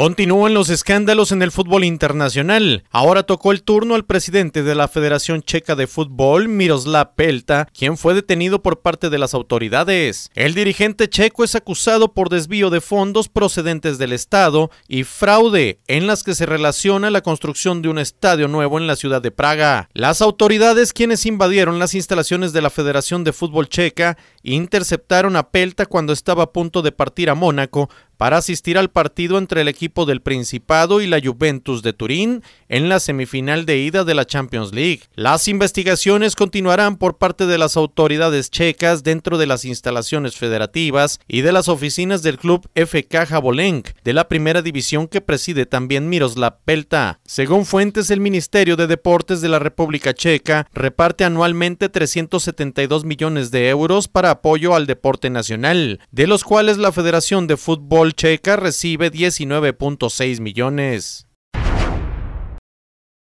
Continúan los escándalos en el fútbol internacional. Ahora tocó el turno al presidente de la Federación Checa de Fútbol, Miroslav Pelta, quien fue detenido por parte de las autoridades. El dirigente checo es acusado por desvío de fondos procedentes del Estado y fraude, en las que se relaciona la construcción de un estadio nuevo en la ciudad de Praga. Las autoridades, quienes invadieron las instalaciones de la Federación de Fútbol Checa, interceptaron a Pelta cuando estaba a punto de partir a Mónaco para asistir al partido entre el equipo del Principado y la Juventus de Turín en la semifinal de ida de la Champions League. Las investigaciones continuarán por parte de las autoridades checas dentro de las instalaciones federativas y de las oficinas del club FK Jabolenk de la primera división que preside también Miroslav Pelta. Según fuentes, el Ministerio de Deportes de la República Checa reparte anualmente 372 millones de euros para apoyo al deporte nacional, de los cuales la Federación de Fútbol Checa recibe 19.6 millones.